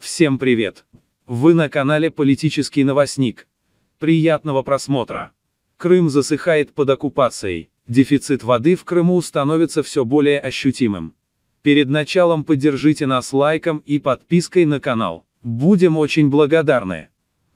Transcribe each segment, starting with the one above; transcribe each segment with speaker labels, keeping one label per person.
Speaker 1: Всем привет! Вы на канале «Политический новостник». Приятного просмотра! Крым засыхает под оккупацией, дефицит воды в Крыму становится все более ощутимым. Перед началом поддержите нас лайком и подпиской на канал, будем очень благодарны.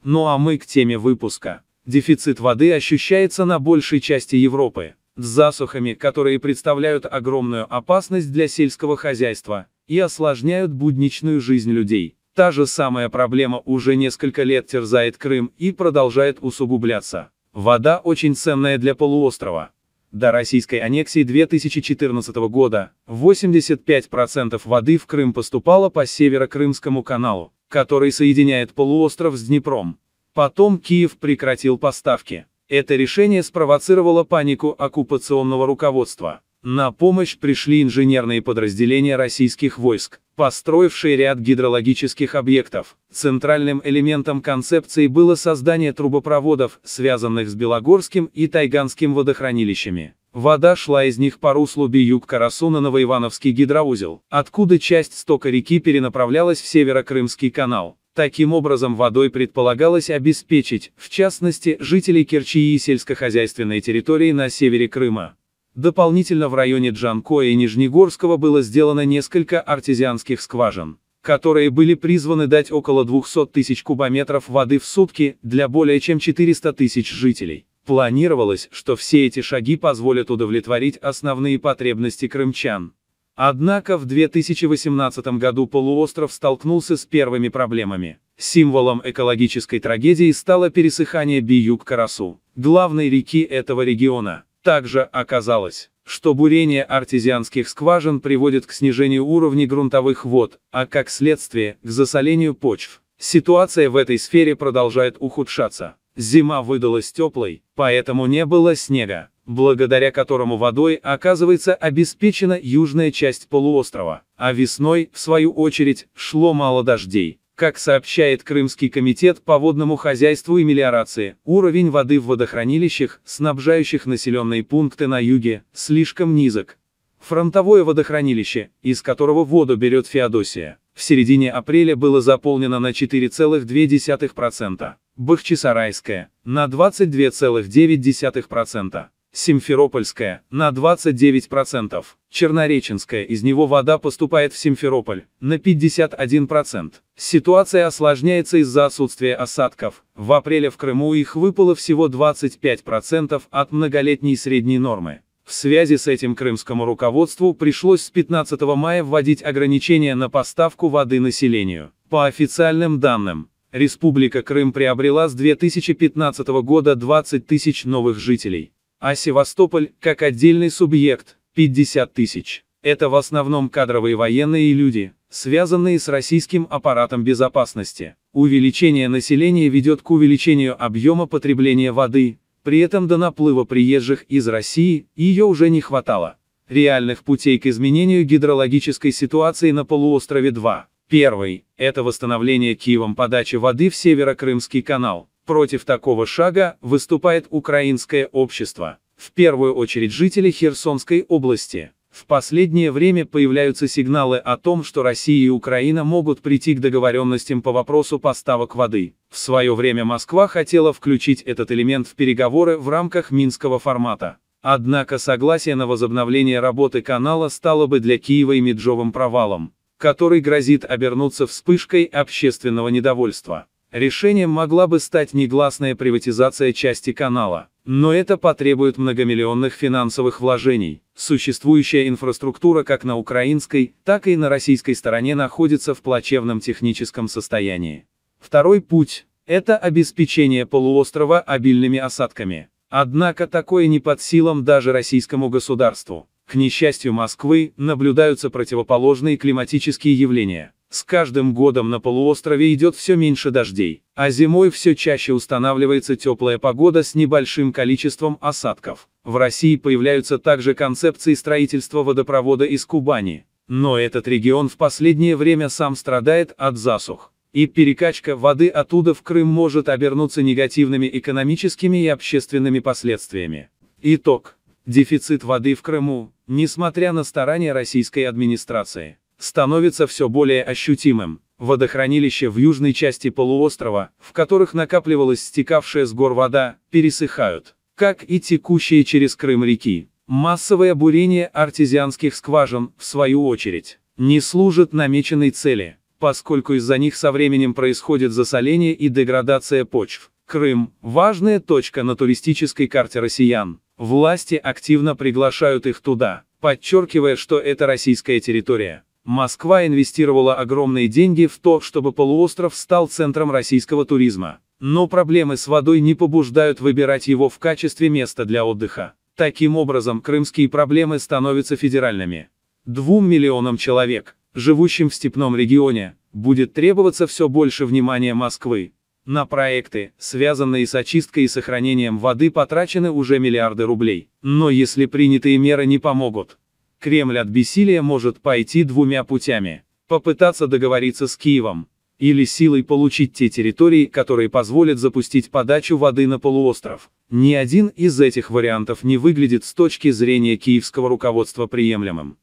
Speaker 1: Ну а мы к теме выпуска. Дефицит воды ощущается на большей части Европы с засухами, которые представляют огромную опасность для сельского хозяйства и осложняют будничную жизнь людей. Та же самая проблема уже несколько лет терзает Крым и продолжает усугубляться. Вода очень ценная для полуострова. До российской аннексии 2014 года 85% воды в Крым поступало по Северо-Крымскому каналу, который соединяет полуостров с Днепром. Потом Киев прекратил поставки. Это решение спровоцировало панику оккупационного руководства. На помощь пришли инженерные подразделения российских войск, построившие ряд гидрологических объектов. Центральным элементом концепции было создание трубопроводов, связанных с Белогорским и Тайганским водохранилищами. Вода шла из них по руслу Биюк-Карасуна на Ивановский гидроузел, откуда часть стока реки перенаправлялась в Северо-Крымский канал. Таким образом водой предполагалось обеспечить, в частности, жителей Керчи и сельскохозяйственной территории на севере Крыма. Дополнительно в районе Джанкоя и Нижнегорского было сделано несколько артезианских скважин, которые были призваны дать около 200 тысяч кубометров воды в сутки для более чем 400 тысяч жителей. Планировалось, что все эти шаги позволят удовлетворить основные потребности крымчан. Однако в 2018 году полуостров столкнулся с первыми проблемами. Символом экологической трагедии стало пересыхание Биюк-Карасу, главной реки этого региона. Также оказалось, что бурение артезианских скважин приводит к снижению уровней грунтовых вод, а как следствие, к засолению почв. Ситуация в этой сфере продолжает ухудшаться. Зима выдалась теплой, поэтому не было снега благодаря которому водой оказывается обеспечена южная часть полуострова, а весной, в свою очередь, шло мало дождей. Как сообщает Крымский комитет по водному хозяйству и мелиорации, уровень воды в водохранилищах, снабжающих населенные пункты на юге, слишком низок. Фронтовое водохранилище, из которого воду берет Феодосия, в середине апреля было заполнено на 4,2%, Бахчисарайское – на 22,9%. Симферопольская, на 29%, Чернореченская, из него вода поступает в Симферополь, на 51%. Ситуация осложняется из-за отсутствия осадков, в апреле в Крыму их выпало всего 25% от многолетней средней нормы. В связи с этим крымскому руководству пришлось с 15 мая вводить ограничения на поставку воды населению. По официальным данным, Республика Крым приобрела с 2015 года 20 тысяч новых жителей а Севастополь, как отдельный субъект, 50 тысяч. Это в основном кадровые военные люди, связанные с российским аппаратом безопасности. Увеличение населения ведет к увеличению объема потребления воды, при этом до наплыва приезжих из России ее уже не хватало. Реальных путей к изменению гидрологической ситуации на полуострове 2. Первый – это восстановление Киевом подачи воды в Северо-Крымский канал. Против такого шага выступает украинское общество, в первую очередь жители Херсонской области. В последнее время появляются сигналы о том, что Россия и Украина могут прийти к договоренностям по вопросу поставок воды. В свое время Москва хотела включить этот элемент в переговоры в рамках минского формата. Однако согласие на возобновление работы канала стало бы для Киева и Меджовым провалом, который грозит обернуться вспышкой общественного недовольства. Решением могла бы стать негласная приватизация части канала. Но это потребует многомиллионных финансовых вложений. Существующая инфраструктура как на украинской, так и на российской стороне находится в плачевном техническом состоянии. Второй путь – это обеспечение полуострова обильными осадками. Однако такое не под силам даже российскому государству. К несчастью Москвы, наблюдаются противоположные климатические явления. С каждым годом на полуострове идет все меньше дождей, а зимой все чаще устанавливается теплая погода с небольшим количеством осадков. В России появляются также концепции строительства водопровода из Кубани. Но этот регион в последнее время сам страдает от засух. И перекачка воды оттуда в Крым может обернуться негативными экономическими и общественными последствиями. Итог. Дефицит воды в Крыму, несмотря на старания российской администрации становится все более ощутимым. Водохранилища в южной части полуострова, в которых накапливалась стекавшая с гор вода, пересыхают, как и текущие через Крым реки. Массовое бурение артезианских скважин, в свою очередь, не служит намеченной цели, поскольку из-за них со временем происходит засоление и деградация почв. Крым – важная точка на туристической карте россиян. Власти активно приглашают их туда, подчеркивая, что это российская территория. Москва инвестировала огромные деньги в то, чтобы полуостров стал центром российского туризма. Но проблемы с водой не побуждают выбирать его в качестве места для отдыха. Таким образом, крымские проблемы становятся федеральными. Двум миллионам человек, живущим в степном регионе, будет требоваться все больше внимания Москвы. На проекты, связанные с очисткой и сохранением воды, потрачены уже миллиарды рублей. Но если принятые меры не помогут, Кремль от бессилия может пойти двумя путями. Попытаться договориться с Киевом. Или силой получить те территории, которые позволят запустить подачу воды на полуостров. Ни один из этих вариантов не выглядит с точки зрения киевского руководства приемлемым.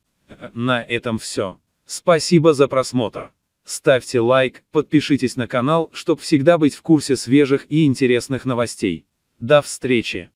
Speaker 1: На этом все. Спасибо за просмотр. Ставьте лайк, подпишитесь на канал, чтобы всегда быть в курсе свежих и интересных новостей. До встречи!